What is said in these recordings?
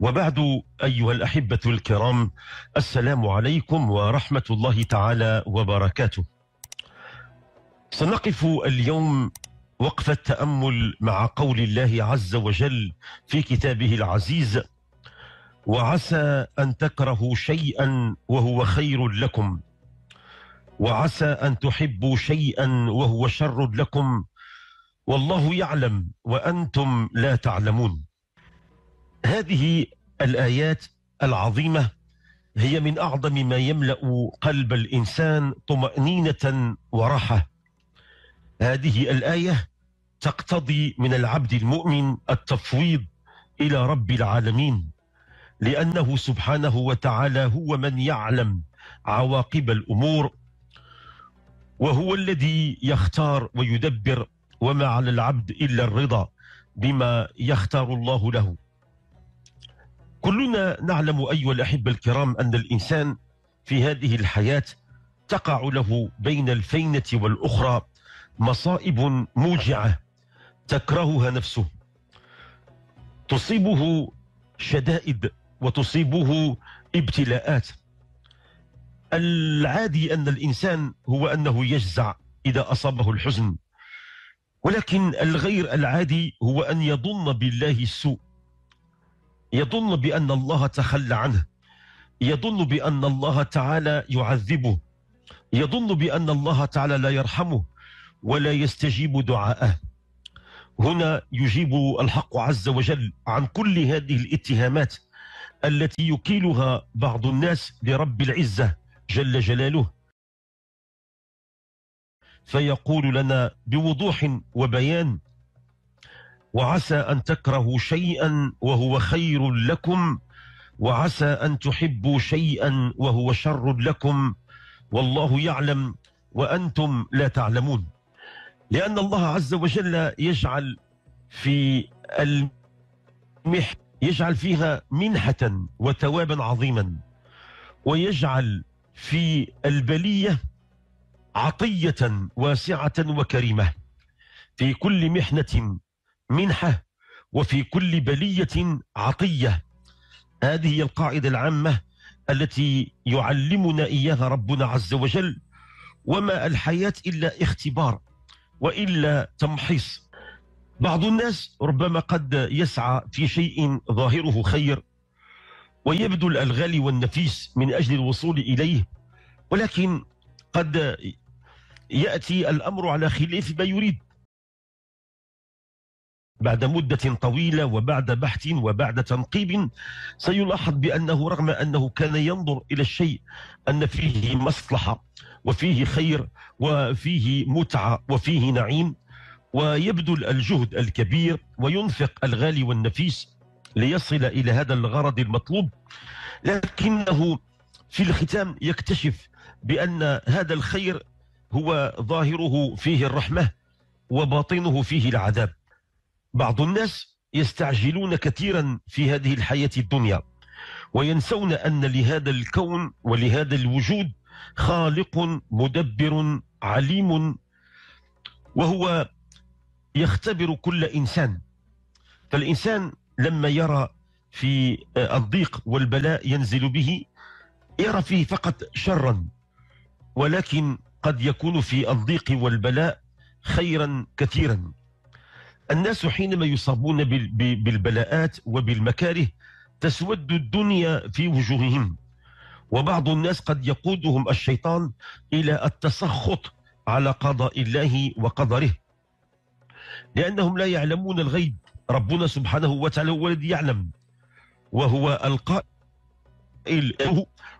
وبعد أيها الأحبة الكرام السلام عليكم ورحمة الله تعالى وبركاته سنقف اليوم وقف التأمل مع قول الله عز وجل في كتابه العزيز وعسى أن تكرهوا شيئا وهو خير لكم وعسى أن تحبوا شيئا وهو شر لكم والله يعلم وأنتم لا تعلمون هذه الآيات العظيمة هي من أعظم ما يملأ قلب الإنسان طمأنينة وراحة هذه الآية تقتضي من العبد المؤمن التفويض إلى رب العالمين لأنه سبحانه وتعالى هو من يعلم عواقب الأمور وهو الذي يختار ويدبر وما على العبد إلا الرضا بما يختار الله له كلنا نعلم أيها الأحبة الكرام أن الإنسان في هذه الحياة تقع له بين الفينة والأخرى مصائب موجعة تكرهها نفسه تصيبه شدائد وتصيبه ابتلاءات العادي أن الإنسان هو أنه يجزع إذا أصابه الحزن ولكن الغير العادي هو أن يظن بالله السوء يظن بأن الله تخلى عنه يظن بأن الله تعالى يعذبه يظن بأن الله تعالى لا يرحمه ولا يستجيب دعاءه هنا يجيب الحق عز وجل عن كل هذه الاتهامات التي يكيلها بعض الناس لرب العزة جل جلاله فيقول لنا بوضوح وبيان وعسى أن تكرهوا شيئا وهو خير لكم وعسى أن تحبوا شيئا وهو شر لكم والله يعلم وأنتم لا تعلمون لأن الله عز وجل يجعل في المح يجعل فيها منحة وثوابا عظيما ويجعل في البلية عطية واسعة وكريمة في كل محنة منحة وفي كل بلية عطية هذه هي القاعدة العامة التي يعلمنا إياها ربنا عز وجل وما الحياة إلا اختبار وإلا تمحيص بعض الناس ربما قد يسعى في شيء ظاهره خير ويبذل الغالي والنفيس من أجل الوصول إليه ولكن قد يأتي الأمر على خلاف ما يريد بعد مدة طويلة وبعد بحث وبعد تنقيب سيلاحظ بأنه رغم أنه كان ينظر إلى الشيء أن فيه مصلحة وفيه خير وفيه متعة وفيه نعيم ويبذل الجهد الكبير وينفق الغالي والنفيس ليصل إلى هذا الغرض المطلوب لكنه في الختام يكتشف بأن هذا الخير هو ظاهره فيه الرحمة وباطنه فيه العذاب بعض الناس يستعجلون كثيرا في هذه الحياة الدنيا وينسون أن لهذا الكون ولهذا الوجود خالق مدبر عليم وهو يختبر كل إنسان فالإنسان لما يرى في الضيق والبلاء ينزل به يرى فيه فقط شرا ولكن قد يكون في الضيق والبلاء خيرا كثيرا الناس حينما يصابون بالبلاءات وبالمكاره تسود الدنيا في وجوههم وبعض الناس قد يقودهم الشيطان إلى التسخط على قضاء الله وقدره لأنهم لا يعلمون الغيب ربنا سبحانه وتعالى هو الذي يعلم وهو القائل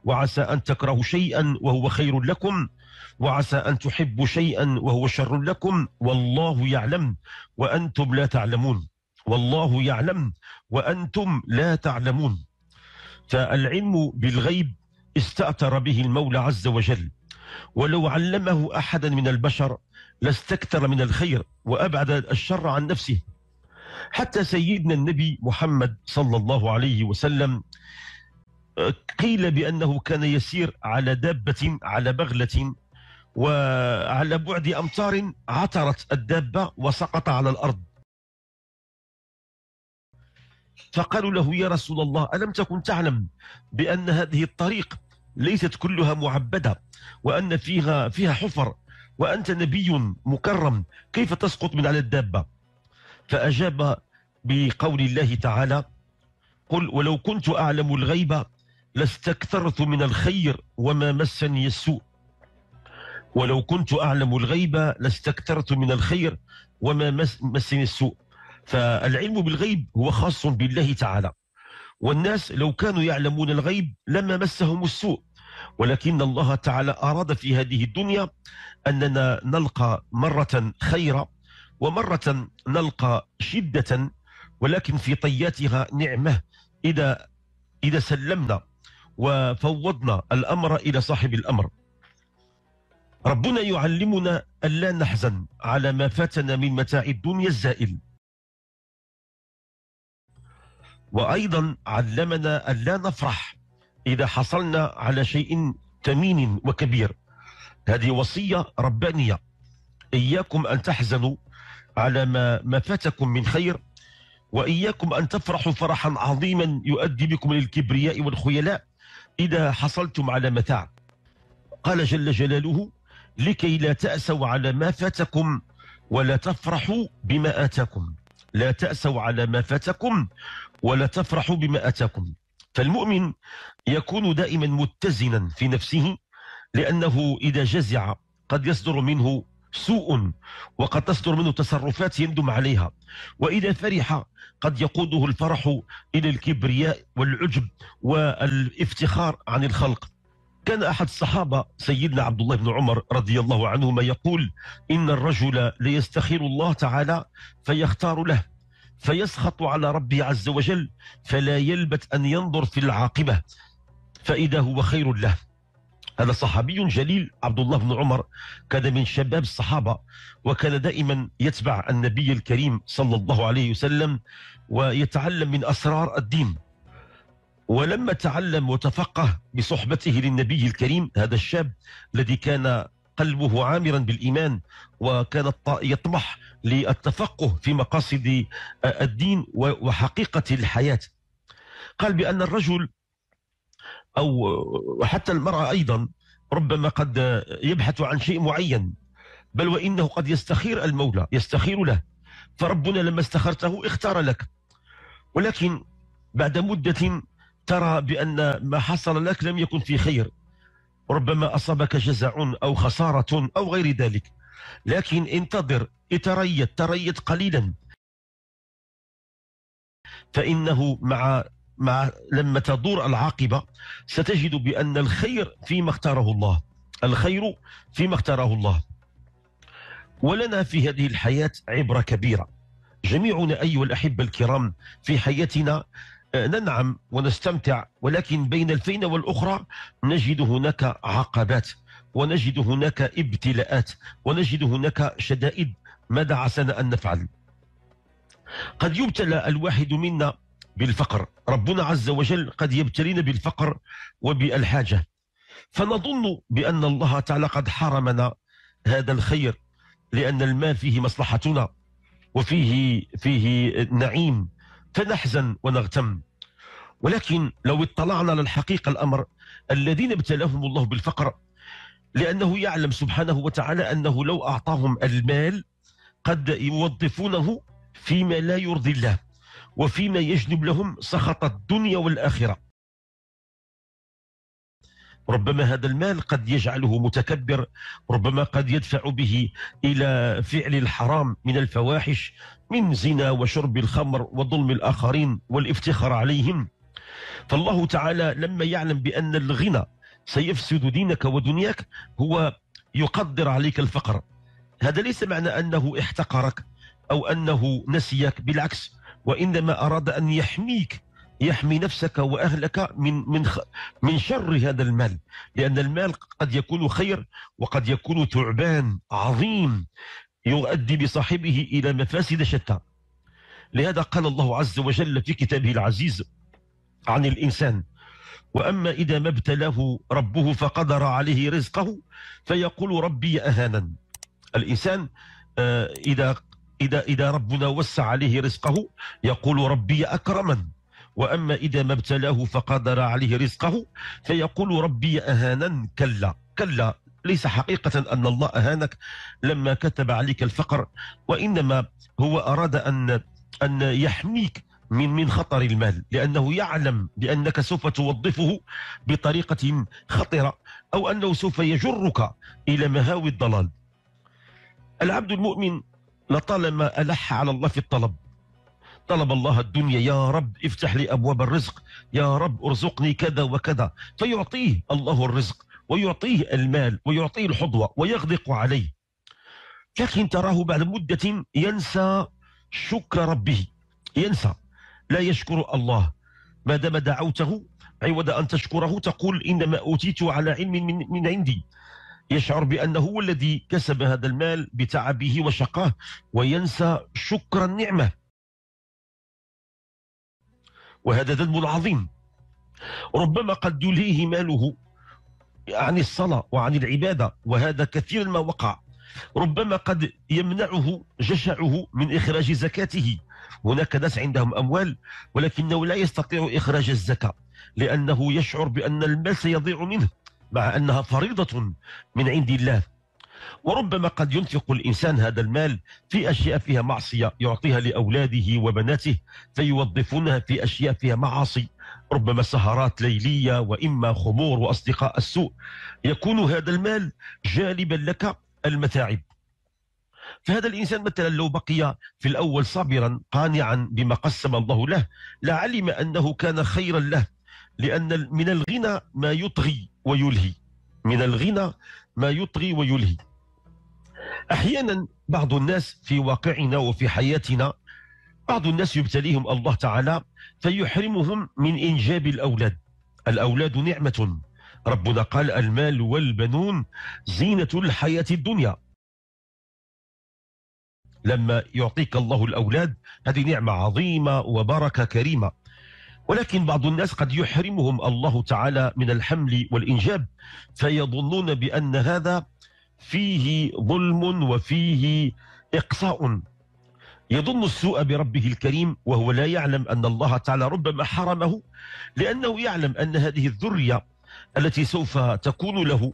وعسى أن تكرهوا شيئا وهو خير لكم وعسى أن تحبوا شيئا وهو شر لكم والله يعلم وأنتم لا تعلمون والله يعلم وأنتم لا تعلمون فالعلم بالغيب استأثر به المولى عز وجل ولو علمه أحدا من البشر لاستكثر من الخير وأبعد الشر عن نفسه حتى سيدنا النبي محمد صلى الله عليه وسلم آه، قيل بأنه كان يسير على دابة على بغلة وعلى بعد أمتار عثرت الدابة وسقط على الأرض فقالوا له يا رسول الله ألم تكن تعلم بأن هذه الطريق ليست كلها معبدة وأن فيها فيها حفر وأنت نبي مكرم كيف تسقط من على الدابة فأجاب بقول الله تعالى قل ولو كنت أعلم الغيب لاستكثرت من الخير وما مسني السوء ولو كنت أعلم الغيب لاستكثرت من الخير وما مسني السوء فالعلم بالغيب هو خاص بالله تعالى والناس لو كانوا يعلمون الغيب لما مسهم السوء ولكن الله تعالى أراد في هذه الدنيا أننا نلقى مرة خيرا ومرة نلقى شدة ولكن في طياتها نعمة إذا إذا سلمنا وفوضنا الأمر إلى صاحب الأمر ربنا يعلمنا ألا نحزن على ما فاتنا من متاع الدنيا الزائل وأيضا علمنا ألا نفرح إذا حصلنا على شيء ثمين وكبير هذه وصية ربانية إياكم أن تحزنوا على ما, ما فاتكم من خير وإياكم أن تفرحوا فرحا عظيما يؤدي بكم للكبرياء والخيلاء إذا حصلتم على متاع قال جل جلاله لكي لا تأسوا على ما فاتكم ولا تفرحوا بما آتاكم لا تأسوا على ما فاتكم ولا تفرحوا بما آتاكم فالمؤمن يكون دائما متزنا في نفسه لأنه إذا جزع قد يصدر منه سوء وقد تصدر منه تصرفات يندم عليها وإذا فرح قد يقوده الفرح إلى الكبرياء والعجب والافتخار عن الخلق كان أحد الصحابة سيدنا عبد الله بن عمر رضي الله عنهما يقول إن الرجل ليستخير الله تعالى فيختار له فيسخط على ربه عز وجل فلا يلبث أن ينظر في العاقبة فإذا هو خير له هذا صحابي جليل عبد الله بن عمر كان من شباب الصحابة وكان دائما يتبع النبي الكريم صلى الله عليه وسلم ويتعلم من أسرار الدين ولما تعلم وتفقه بصحبته للنبي الكريم هذا الشاب الذي كان قلبه عامرا بالإيمان وكان يطمح للتفقه في مقاصد آه، الدين وحقيقة الحياة قال بأن الرجل أو حتى المرأة أيضا ربما قد يبحث عن شيء معين بل وإنه قد يستخير المولى يستخير له فربنا لما استخرته اختار لك ولكن بعد مدة ترى بأن ما حصل لك لم يكن في خير ربما أصابك جزع أو خسارة أو غير ذلك لكن انتظر اتريت تريت قليلا فإنه مع مع لما تدور العاقبة ستجد بأن الخير فيما اختاره الله الخير فيما اختاره الله ولنا في هذه الحياة عبرة كبيرة جميعنا أيها الأحبة الكرام في حياتنا آه، ننعم ونستمتع ولكن بين الفينة والأخرى نجد هناك عقبات ونجد هناك ابتلاءات ونجد هناك شدائد ماذا عسانا أن نفعل قد يبتلى الواحد منا بالفقر ربنا عز وجل قد يبتلينا بالفقر وبالحاجة فنظن بأن الله تعالى قد حرمنا هذا الخير لأن المال فيه مصلحتنا وفيه فيه نعيم فنحزن ونغتم ولكن لو اطلعنا على الحقيقة الأمر الذين ابتلاهم الله بالفقر لأنه يعلم سبحانه وتعالى أنه لو أعطاهم المال قد يوظفونه فيما لا يرضي الله وفيما يجلب لهم سخط الدنيا والآخرة ربما هذا المال قد يجعله متكبر ربما قد يدفع به إلى فعل الحرام من الفواحش من زنا وشرب الخمر وظلم الآخرين والافتخار عليهم فالله تعالى لما يعلم بأن الغنى سيفسد دينك ودنياك هو يقدر عليك الفقر هذا ليس معنى أنه احتقرك أو أنه نسيك بالعكس وإنما أراد أن يحميك يحمي نفسك واهلك من من من شر هذا المال لان المال قد يكون خير وقد يكون ثعبان عظيم يؤدي بصاحبه الى مفاسد شتى لهذا قال الله عز وجل في كتابه العزيز عن الانسان واما اذا ما ابتلاه ربه فقدر عليه رزقه فيقول ربي اهانا الانسان آه، اذا اذا اذا ربنا وسع عليه رزقه يقول ربي اكرمن وأما إذا ما ابتلاه فقدر عليه رزقه فيقول ربي أهانا كلا كلا ليس حقيقة أن الله أهانك لما كتب عليك الفقر وإنما هو أراد أن أن يحميك من من خطر المال لأنه يعلم بأنك سوف توظفه بطريقة خطرة أو أنه سوف يجرك إلى مهاوي الضلال العبد المؤمن لطالما ألح على الله في الطلب طلب الله الدنيا يا رب افتح لي أبواب الرزق يا رب ارزقني كذا وكذا فيعطيه الله الرزق ويعطيه المال ويعطيه الحظوة ويغدق عليه لكن تراه بعد مدة ينسى شكر ربه ينسى لا يشكر الله ما دام دعوته عوض أن تشكره تقول إنما أوتيت على علم من, من عندي يشعر بأنه هو الذي كسب هذا المال بتعبه وشقاه وينسى شكر النعمة وهذا ذنب عظيم ربما قد يلهيه ماله عن الصلاة وعن العبادة وهذا كثير ما وقع ربما قد يمنعه جشعه من إخراج زكاته هناك ناس عندهم أموال ولكنه لا يستطيع إخراج الزكاة لأنه يشعر بأن المال سيضيع منه مع أنها فريضة من عند الله وربما قد ينفق الإنسان هذا المال في أشياء فيها معصية يعطيها لأولاده وبناته فيوظفونها في أشياء فيها معاصي ربما سهرات ليلية وإما خمور وأصدقاء السوء يكون هذا المال جالبا لك المتاعب فهذا الإنسان مثلا لو بقي في الأول صابرا قانعا بما قسم الله له لعلم أنه كان خيرا له لأن من الغنى ما يطغي ويلهي من الغنى ما يطغي ويلهي أحيانا بعض الناس في واقعنا وفي حياتنا بعض الناس يبتليهم الله تعالى فيحرمهم من إنجاب الأولاد الأولاد نعمة ربنا قال المال والبنون زينة الحياة الدنيا لما يعطيك الله الأولاد هذه نعمة عظيمة وبركة كريمة ولكن بعض الناس قد يحرمهم الله تعالى من الحمل والإنجاب فيظنون بأن هذا فيه ظلم وفيه إقصاء يظن السوء بربه الكريم وهو لا يعلم أن الله تعالى ربما حرمه لأنه يعلم أن هذه الذرية التي سوف تكون له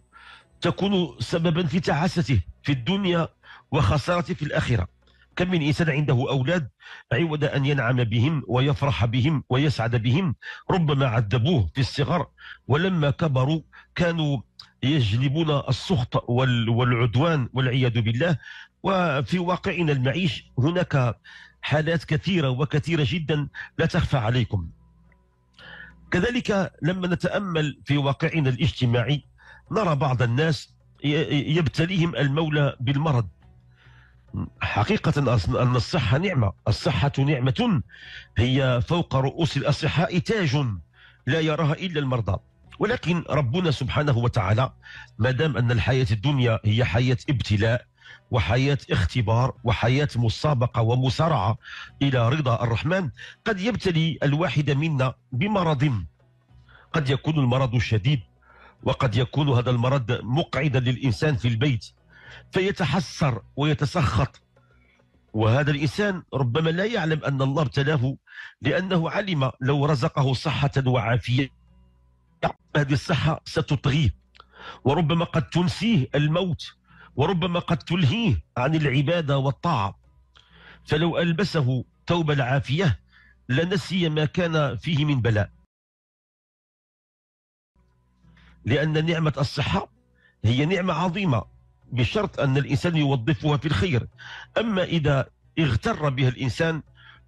تكون سببا في تعاسته في الدنيا وخسارته في الآخرة كم من إنسان عنده أولاد عوض أن ينعم بهم ويفرح بهم ويسعد بهم ربما عذبوه في الصغر ولما كبروا كانوا يجلبون السخط والعدوان والعياذ بالله وفي واقعنا المعيش هناك حالات كثيرة وكثيرة جدا لا تخفى عليكم كذلك لما نتأمل في واقعنا الاجتماعي نرى بعض الناس يبتليهم المولى بالمرض حقيقة أن الصحة نعمة الصحة نعمة هي فوق رؤوس الأصحاء تاج لا يراها إلا المرضى ولكن ربنا سبحانه وتعالى ما دام أن الحياة الدنيا هي حياة ابتلاء وحياة اختبار وحياة مسابقة ومسارعة إلى رضا الرحمن قد يبتلي الواحد منا بمرض قد يكون المرض شديد وقد يكون هذا المرض مقعدا للإنسان في البيت فيتحسر ويتسخط وهذا الإنسان ربما لا يعلم أن الله ابتلاه لأنه علم لو رزقه صحة وعافية هذه الصحة ستطغيه وربما قد تنسيه الموت وربما قد تلهيه عن العبادة والطاعة فلو ألبسه ثوب العافية لنسي ما كان فيه من بلاء لأن نعمة الصحة هي نعمة عظيمة بشرط أن الإنسان يوظفها في الخير أما إذا اغتر بها الإنسان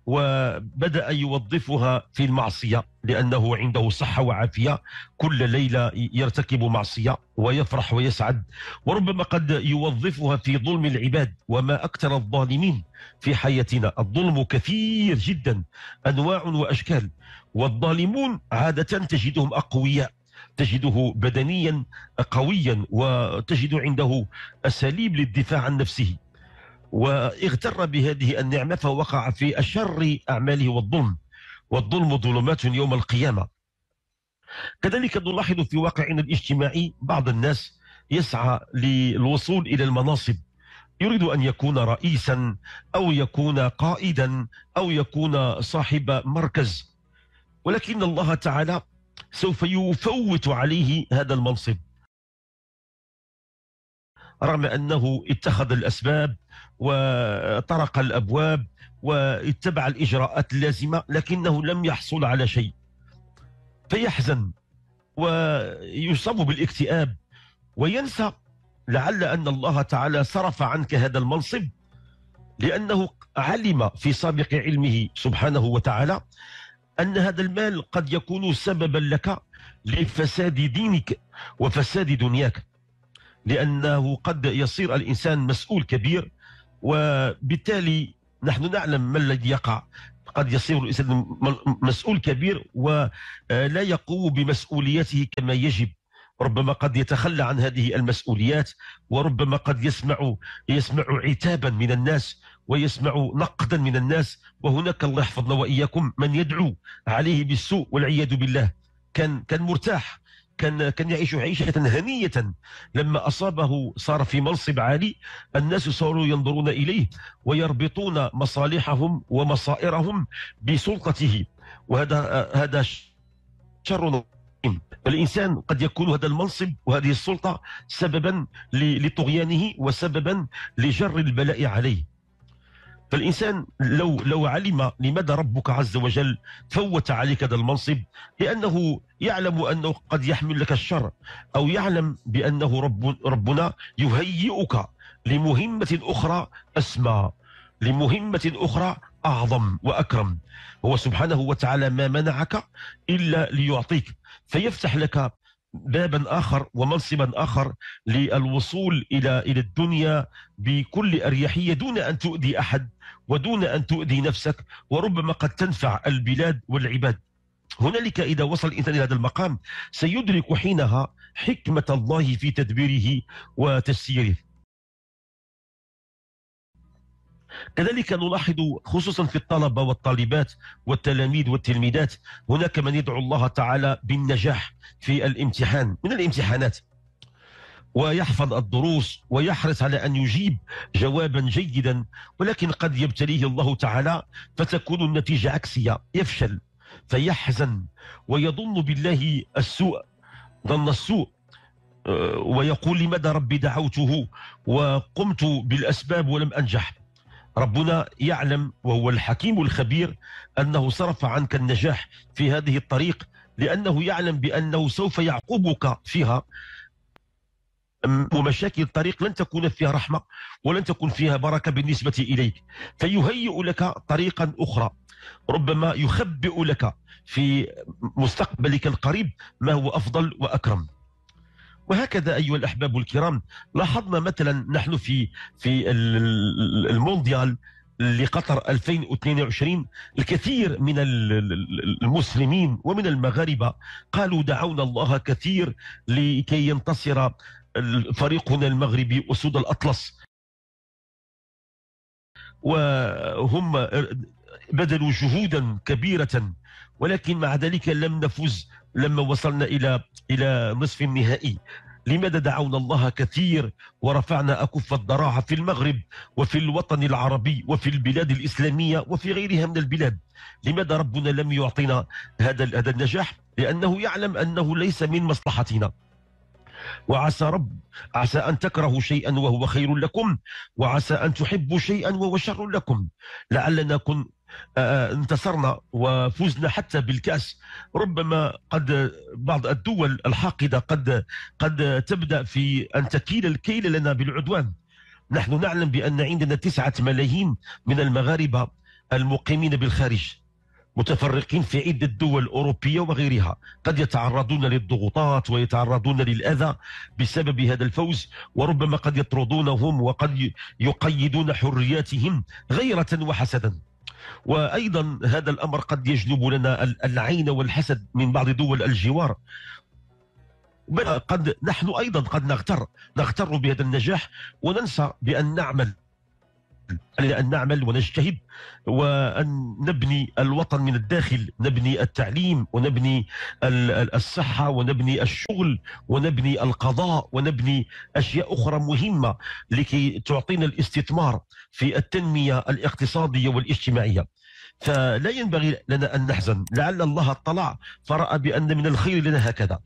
وبدأ يوظفها في المعصية لأنه عنده صحة وعافية كل ليلة يرتكب معصية ويفرح ويسعد وربما قد يوظفها في ظلم العباد وما أكثر الظالمين في حياتنا الظلم كثير جدا أنواع وأشكال والظالمون عادة تجدهم أقوياء تجده بدنيا قويا وتجد عنده أساليب للدفاع عن نفسه واغتر بهذه النعمة فوقع في أشر أعماله والظلم والظلم ظلمات يوم القيامة كذلك نلاحظ في واقعنا الاجتماعي بعض الناس يسعى للوصول إلى المناصب يريد أن يكون رئيسا أو يكون قائدا أو يكون صاحب مركز ولكن الله تعالى سوف يفوت عليه هذا المنصب رغم أنه اتخذ الأسباب وطرق الأبواب واتبع الإجراءات اللازمة لكنه لم يحصل على شيء فيحزن ويصاب بالاكتئاب وينسى لعل أن الله تعالى صرف عنك هذا المنصب لأنه علم في سابق علمه سبحانه وتعالى أن هذا المال قد يكون سببا لك لفساد دينك وفساد دنياك لأنه قد يصير الإنسان مسؤول كبير وبالتالي نحن نعلم ما الذي يقع قد يصير الإنسان مسؤول كبير ولا آه، يقوم بمسؤوليته كما يجب ربما قد يتخلى عن هذه المسؤوليات وربما قد يسمع يسمع عتابا من الناس ويسمع نقدا من الناس وهناك الله يحفظنا واياكم من يدعو عليه بالسوء والعياذ بالله كان كان مرتاح كان كان يعيش عيشه هنيه لما اصابه صار في منصب عالي الناس صاروا ينظرون اليه ويربطون مصالحهم ومصائرهم بسلطته وهذا هذا شر الانسان قد يكون هذا المنصب وهذه السلطه سببا لطغيانه وسببا لجر البلاء عليه فالإنسان لو لو علم لماذا ربك عز وجل فوت عليك هذا المنصب لأنه يعلم أنه قد يحمل لك الشر أو يعلم بأنه رب ربنا يهيئك لمهمة أخرى أسمى لمهمة أخرى أعظم وأكرم هو سبحانه وتعالى ما منعك إلا ليعطيك فيفتح لك بابا اخر ومنصبا اخر للوصول الى الى الدنيا بكل اريحيه دون ان تؤذي احد ودون ان تؤذي نفسك وربما قد تنفع البلاد والعباد. هنالك اذا وصل الانسان الى هذا المقام سيدرك حينها حكمه الله في تدبيره وتسييره. كذلك نلاحظ خصوصا في الطلبة والطالبات والتلاميذ والتلميذات هناك من يدعو الله تعالى بالنجاح في الامتحان من الامتحانات ويحفظ الدروس ويحرص على أن يجيب جوابا جيدا ولكن قد يبتليه الله تعالى فتكون النتيجة عكسية يفشل فيحزن ويظن بالله السوء ظن السوء آه، ويقول لماذا ربي دعوته وقمت بالأسباب ولم أنجح ربنا يعلم وهو الحكيم الخبير أنه صرف عنك النجاح في هذه الطريق لأنه يعلم بأنه سوف يعقبك فيها ومشاكل الطريق لن تكون فيها رحمة ولن تكون فيها بركة بالنسبة إليك فيهيئ لك طريقا أخرى ربما يخبئ لك في مستقبلك القريب ما هو أفضل وأكرم وهكذا ايها الاحباب الكرام لاحظنا مثلا نحن في في المونديال لقطر 2022 الكثير من المسلمين ومن المغاربه قالوا دعونا الله كثير لكي ينتصر فريقنا المغربي اسود الاطلس وهم بذلوا جهودا كبيرة ولكن مع ذلك لم نفز لما وصلنا إلى إلى نصف النهائي لماذا دعونا الله كثير ورفعنا أكف الضراعة في المغرب وفي الوطن العربي وفي البلاد الإسلامية وفي غيرها من البلاد لماذا ربنا لم يعطينا هذا هذا النجاح لأنه يعلم أنه ليس من مصلحتنا وعسى رب عسى أن تكرهوا شيئا وهو خير لكم وعسى أن تحبوا شيئا وهو شر لكم لعلنا كن آه، آه، انتصرنا وفزنا حتى بالكاس ربما قد بعض الدول الحاقده قد قد تبدا في ان تكيل الكيل لنا بالعدوان نحن نعلم بان عندنا تسعه ملايين من المغاربه المقيمين بالخارج متفرقين في عدة دول أوروبية وغيرها قد يتعرضون للضغوطات ويتعرضون للأذى بسبب هذا الفوز وربما قد يطردونهم وقد يقيدون حرياتهم غيرة وحسدا وأيضا هذا الأمر قد يجلب لنا العين والحسد من بعض دول الجوار قد نحن أيضا قد نغتر نغتر بهذا النجاح وننسى بأن نعمل علينا أن نعمل ونجتهد وأن نبني الوطن من الداخل نبني التعليم ونبني الصحة ونبني الشغل ونبني القضاء ونبني أشياء أخرى مهمة لكي تعطينا الاستثمار في التنمية الاقتصادية والاجتماعية فلا ينبغي لنا أن نحزن لعل الله اطلع فرأى بأن من الخير لنا هكذا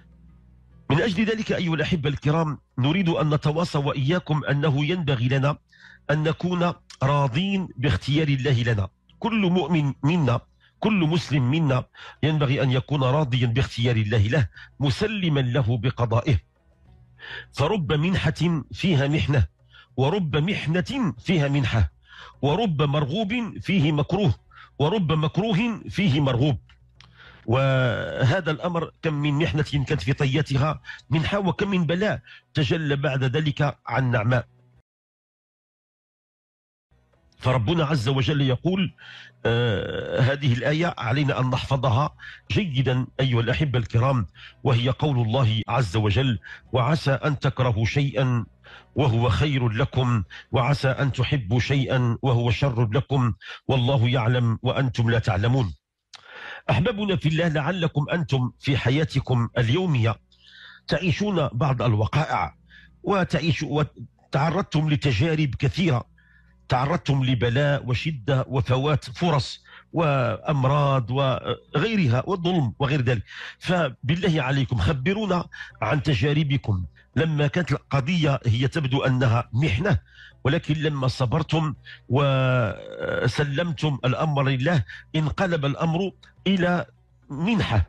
من أجل ذلك أيها الأحبة الكرام نريد أن نتواصى وإياكم أنه ينبغي لنا أن نكون راضين باختيار الله لنا كل مؤمن منا كل مسلم منا ينبغي أن يكون راضيا باختيار الله له مسلما له بقضائه فرب منحة فيها محنة ورب محنة فيها منحة ورب مرغوب فيه مكروه ورب مكروه فيه مرغوب وهذا الأمر كم من محنة كانت في طياتها منحة وكم من بلاء تجلى بعد ذلك عن نعماء فربنا عز وجل يقول آه هذه الآية علينا أن نحفظها جيدا أيها الأحبة الكرام وهي قول الله عز وجل وعسى أن تكرهوا شيئا وهو خير لكم وعسى أن تحبوا شيئا وهو شر لكم والله يعلم وأنتم لا تعلمون أحبابنا في الله لعلكم أنتم في حياتكم اليومية تعيشون بعض الوقائع وتعيش وتعرضتم لتجارب كثيرة تعرضتم لبلاء وشده وفوات فرص وامراض وغيرها والظلم وغير ذلك فبالله عليكم خبرونا عن تجاربكم لما كانت القضيه هي تبدو انها محنه ولكن لما صبرتم وسلمتم الامر لله انقلب الامر الى منحه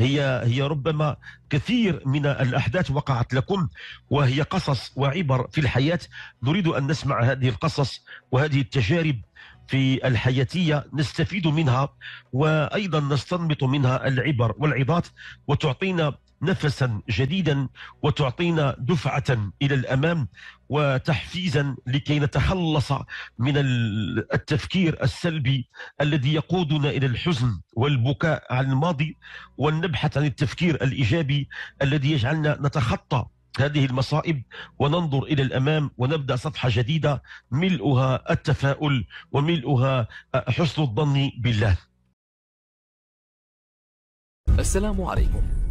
هي هي ربما كثير من الاحداث وقعت لكم وهي قصص وعبر في الحياه نريد ان نسمع هذه القصص وهذه التجارب في الحياتية نستفيد منها وأيضا نستنبط منها العبر والعظات وتعطينا نفسا جديدا وتعطينا دفعة إلى الأمام وتحفيزا لكي نتخلص من التفكير السلبي الذي يقودنا الى الحزن والبكاء عن الماضي ونبحث عن التفكير الايجابي الذي يجعلنا نتخطى هذه المصائب وننظر الى الامام ونبدا صفحه جديده ملؤها التفاؤل وملؤها حسن الظن بالله. السلام عليكم.